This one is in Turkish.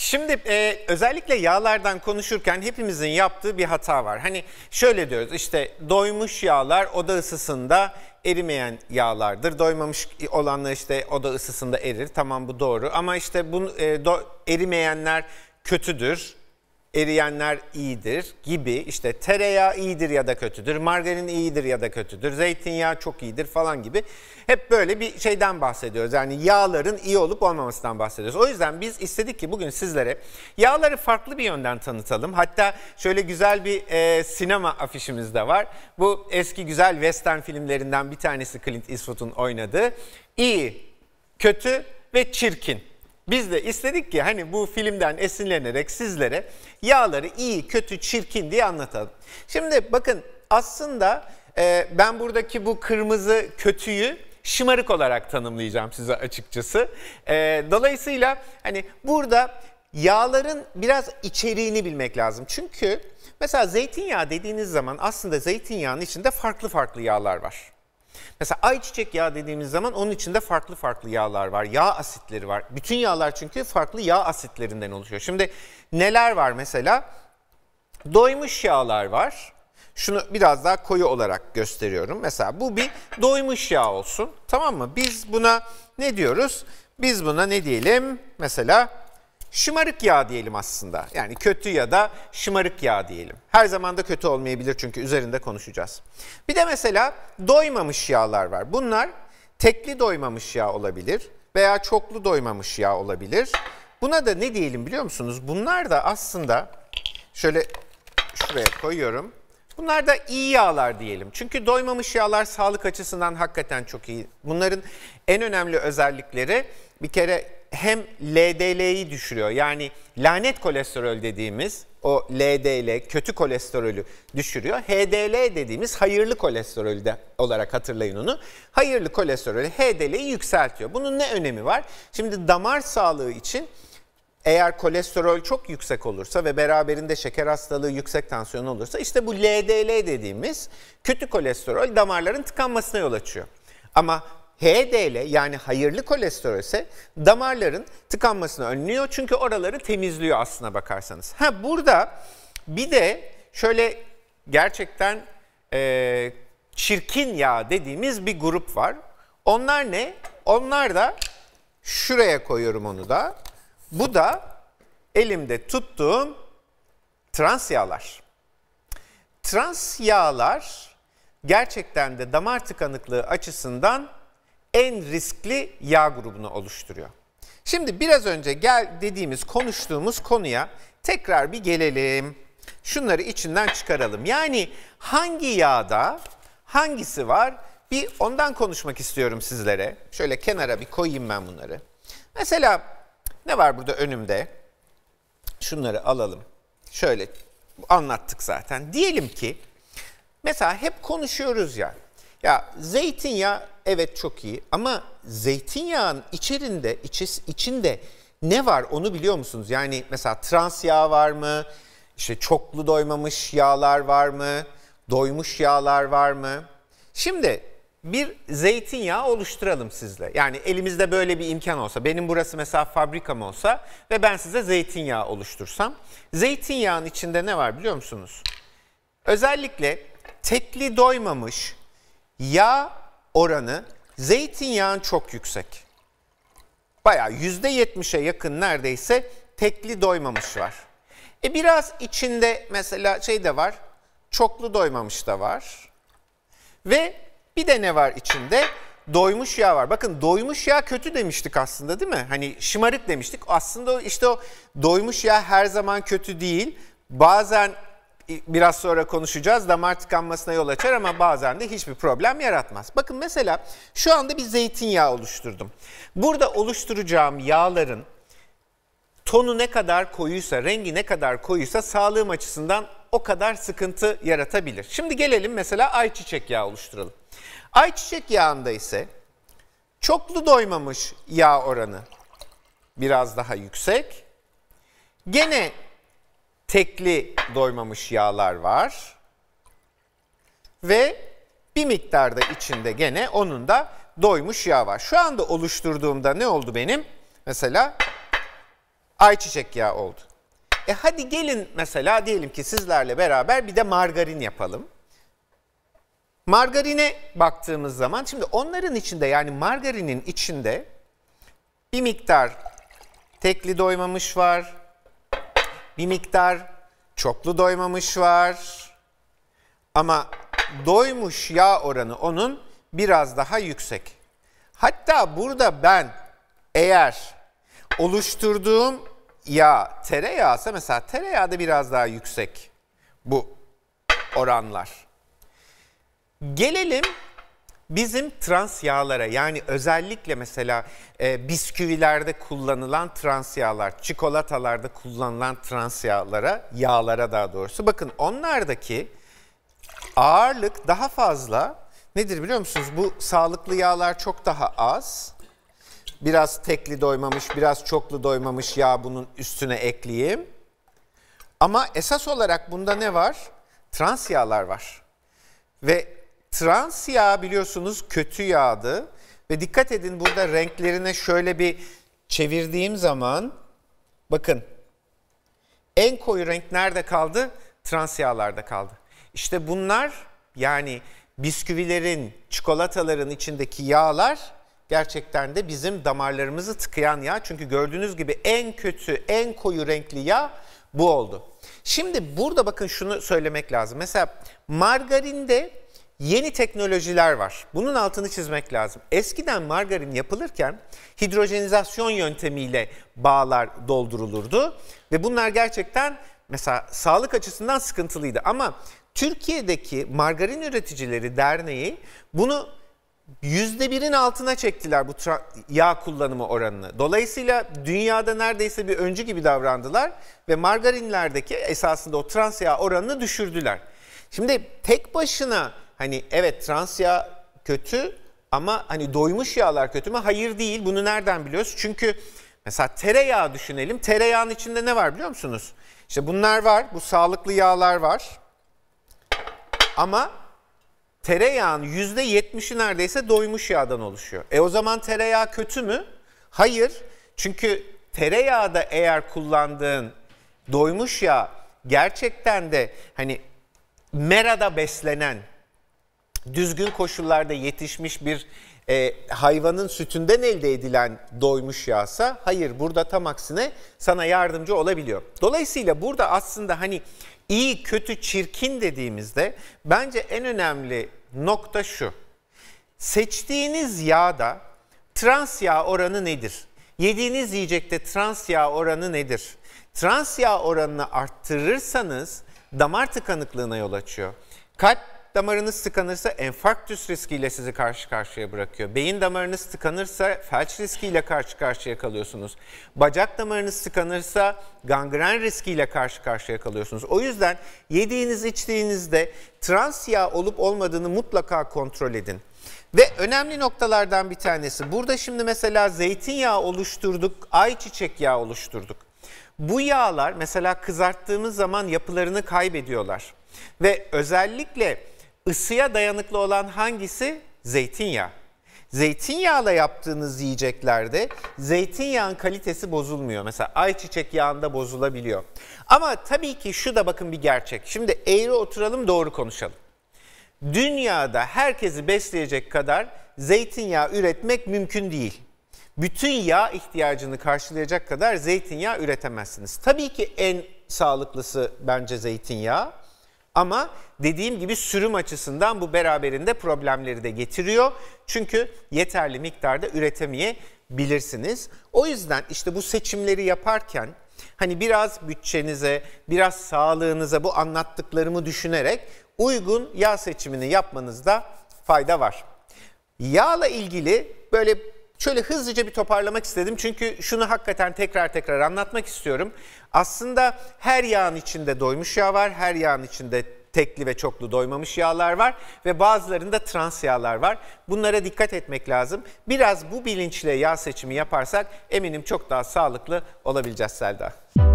Şimdi e, özellikle yağlardan konuşurken hepimizin yaptığı bir hata var. Hani şöyle diyoruz işte doymuş yağlar oda ısısında erimeyen yağlardır. Doymamış olanlar işte oda ısısında erir. Tamam bu doğru ama işte bu e, do, erimeyenler kötüdür eriyenler iyidir gibi işte tereyağı iyidir ya da kötüdür, margarin iyidir ya da kötüdür, zeytinyağı çok iyidir falan gibi hep böyle bir şeyden bahsediyoruz. Yani yağların iyi olup olmamasından bahsediyoruz. O yüzden biz istedik ki bugün sizlere yağları farklı bir yönden tanıtalım. Hatta şöyle güzel bir e, sinema afişimiz de var. Bu eski güzel western filmlerinden bir tanesi Clint Eastwood'un oynadığı. İyi, kötü ve çirkin biz de istedik ki hani bu filmden esinlenerek sizlere yağları iyi, kötü, çirkin diye anlatalım. Şimdi bakın aslında e, ben buradaki bu kırmızı kötüyü şımarık olarak tanımlayacağım size açıkçası. E, dolayısıyla hani burada yağların biraz içeriğini bilmek lazım. Çünkü mesela zeytinyağı dediğiniz zaman aslında zeytinyağının içinde farklı farklı yağlar var. Mesela ayçiçek yağı dediğimiz zaman onun içinde farklı farklı yağlar var. Yağ asitleri var. Bütün yağlar çünkü farklı yağ asitlerinden oluşuyor. Şimdi neler var mesela? Doymuş yağlar var. Şunu biraz daha koyu olarak gösteriyorum. Mesela bu bir doymuş yağ olsun. Tamam mı? Biz buna ne diyoruz? Biz buna ne diyelim? Mesela şımarık yağ diyelim aslında. Yani kötü ya da şımarık yağ diyelim. Her zaman da kötü olmayabilir çünkü üzerinde konuşacağız. Bir de mesela doymamış yağlar var. Bunlar tekli doymamış yağ olabilir veya çoklu doymamış yağ olabilir. Buna da ne diyelim biliyor musunuz? Bunlar da aslında şöyle şuraya koyuyorum. Bunlar da iyi yağlar diyelim. Çünkü doymamış yağlar sağlık açısından hakikaten çok iyi. Bunların en önemli özellikleri bir kere hem LDL'yi düşürüyor. Yani lanet kolesterol dediğimiz o LDL kötü kolesterolü düşürüyor. HDL dediğimiz hayırlı kolesterolü de olarak hatırlayın onu. Hayırlı kolesterolü HDL'yi yükseltiyor. Bunun ne önemi var? Şimdi damar sağlığı için eğer kolesterol çok yüksek olursa ve beraberinde şeker hastalığı, yüksek tansiyon olursa işte bu LDL dediğimiz kötü kolesterol damarların tıkanmasına yol açıyor. Ama HDL yani hayırlı kolesterol ise damarların tıkanmasını önlüyor. Çünkü oraları temizliyor aslına bakarsanız. Ha burada bir de şöyle gerçekten e, çirkin yağ dediğimiz bir grup var. Onlar ne? Onlar da şuraya koyuyorum onu da. Bu da elimde tuttuğum trans yağlar. Trans yağlar gerçekten de damar tıkanıklığı açısından en riskli yağ grubunu oluşturuyor. Şimdi biraz önce gel dediğimiz konuştuğumuz konuya tekrar bir gelelim. Şunları içinden çıkaralım. Yani hangi yağda hangisi var bir ondan konuşmak istiyorum sizlere. Şöyle kenara bir koyayım ben bunları. Mesela ne var burada önümde? Şunları alalım. Şöyle anlattık zaten. Diyelim ki mesela hep konuşuyoruz ya. Ya zeytinyağı evet çok iyi ama zeytinyağın içerinde içis, içinde ne var onu biliyor musunuz? Yani mesela trans yağ var mı? İşte çoklu doymamış yağlar var mı? Doymuş yağlar var mı? Şimdi bir zeytinyağı oluşturalım sizle. Yani elimizde böyle bir imkan olsa, benim burası mesela fabrikam olsa ve ben size zeytinyağı oluştursam. Zeytinyağın içinde ne var biliyor musunuz? Özellikle tekli doymamış yağ oranı zeytinyağın çok yüksek. Bayağı %70'e yakın neredeyse tekli doymamış var. E biraz içinde mesela şey de var, çoklu doymamış da var. Ve bir de ne var içinde? Doymuş yağ var. Bakın doymuş yağ kötü demiştik aslında değil mi? Hani şımarık demiştik. Aslında işte o doymuş yağ her zaman kötü değil. Bazen biraz sonra konuşacağız. Damar tıkanmasına yol açar ama bazen de hiçbir problem yaratmaz. Bakın mesela şu anda bir zeytinyağı oluşturdum. Burada oluşturacağım yağların tonu ne kadar koyuysa, rengi ne kadar koyuysa sağlığım açısından o kadar sıkıntı yaratabilir. Şimdi gelelim mesela ayçiçek yağı oluşturalım. Ayçiçek yağında ise çoklu doymamış yağ oranı biraz daha yüksek. Gene tekli doymamış yağlar var. Ve bir miktarda içinde gene onun da doymuş yağ var. Şu anda oluşturduğumda ne oldu benim? Mesela ayçiçek yağı oldu. E hadi gelin mesela diyelim ki sizlerle beraber bir de margarin yapalım. Margarine baktığımız zaman şimdi onların içinde yani margarinin içinde bir miktar tekli doymamış var, bir miktar çoklu doymamış var. Ama doymuş yağ oranı onun biraz daha yüksek. Hatta burada ben eğer oluşturduğum yağ tereyağsa mesela tereyağda biraz daha yüksek bu oranlar. Gelelim Bizim trans yağlara yani özellikle mesela e, bisküvilerde kullanılan trans yağlar, çikolatalarda kullanılan trans yağlara, yağlara daha doğrusu. Bakın onlardaki ağırlık daha fazla nedir biliyor musunuz? Bu sağlıklı yağlar çok daha az. Biraz tekli doymamış, biraz çoklu doymamış yağ bunun üstüne ekleyeyim. Ama esas olarak bunda ne var? Trans yağlar var. Ve Trans yağ biliyorsunuz kötü yağdı. Ve dikkat edin burada renklerine şöyle bir çevirdiğim zaman bakın en koyu renk nerede kaldı? Trans yağlarda kaldı. İşte bunlar yani bisküvilerin, çikolataların içindeki yağlar gerçekten de bizim damarlarımızı tıkayan yağ. Çünkü gördüğünüz gibi en kötü, en koyu renkli yağ bu oldu. Şimdi burada bakın şunu söylemek lazım. Mesela margarinde Yeni teknolojiler var. Bunun altını çizmek lazım. Eskiden margarin yapılırken hidrojenizasyon yöntemiyle bağlar doldurulurdu ve bunlar gerçekten mesela sağlık açısından sıkıntılıydı ama Türkiye'deki Margarin Üreticileri Derneği bunu yüzde birin altına çektiler bu yağ kullanımı oranını. Dolayısıyla dünyada neredeyse bir öncü gibi davrandılar ve margarinlerdeki esasında o trans yağ oranını düşürdüler. Şimdi tek başına hani evet trans yağ kötü ama hani doymuş yağlar kötü mü? Hayır değil. Bunu nereden biliyoruz? Çünkü mesela tereyağı düşünelim. Tereyağın içinde ne var biliyor musunuz? İşte bunlar var. Bu sağlıklı yağlar var. Ama tereyağın %70'i neredeyse doymuş yağdan oluşuyor. E o zaman tereyağı kötü mü? Hayır. Çünkü tereyağı da eğer kullandığın doymuş yağ gerçekten de hani merada beslenen düzgün koşullarda yetişmiş bir e, hayvanın sütünden elde edilen doymuş yağsa hayır burada tam aksine sana yardımcı olabiliyor. Dolayısıyla burada aslında hani iyi, kötü, çirkin dediğimizde bence en önemli nokta şu. Seçtiğiniz yağda trans yağ oranı nedir? Yediğiniz yiyecekte trans yağ oranı nedir? Trans yağ oranını arttırırsanız damar tıkanıklığına yol açıyor. Kalp damarınız tıkanırsa enfarktüs riskiyle sizi karşı karşıya bırakıyor. Beyin damarınız tıkanırsa felç riskiyle karşı karşıya kalıyorsunuz. Bacak damarınız tıkanırsa gangren riskiyle karşı karşıya kalıyorsunuz. O yüzden yediğiniz içtiğinizde trans yağ olup olmadığını mutlaka kontrol edin. Ve önemli noktalardan bir tanesi burada şimdi mesela zeytinyağı oluşturduk, ayçiçek yağı oluşturduk. Bu yağlar mesela kızarttığımız zaman yapılarını kaybediyorlar. Ve özellikle Isıya dayanıklı olan hangisi? Zeytinyağı. Zeytinyağla yaptığınız yiyeceklerde zeytinyağın kalitesi bozulmuyor. Mesela ayçiçek yağında bozulabiliyor. Ama tabii ki şu da bakın bir gerçek. Şimdi eğri oturalım doğru konuşalım. Dünyada herkesi besleyecek kadar zeytinyağı üretmek mümkün değil. Bütün yağ ihtiyacını karşılayacak kadar zeytinyağı üretemezsiniz. Tabii ki en sağlıklısı bence zeytinyağı. Ama dediğim gibi sürüm açısından bu beraberinde problemleri de getiriyor. Çünkü yeterli miktarda üretemeyebilirsiniz. O yüzden işte bu seçimleri yaparken hani biraz bütçenize, biraz sağlığınıza bu anlattıklarımı düşünerek uygun yağ seçimini yapmanızda fayda var. Yağla ilgili böyle Şöyle hızlıca bir toparlamak istedim çünkü şunu hakikaten tekrar tekrar anlatmak istiyorum. Aslında her yağın içinde doymuş yağ var, her yağın içinde tekli ve çoklu doymamış yağlar var ve bazılarında trans yağlar var. Bunlara dikkat etmek lazım. Biraz bu bilinçle yağ seçimi yaparsak eminim çok daha sağlıklı olabileceğiz Selda.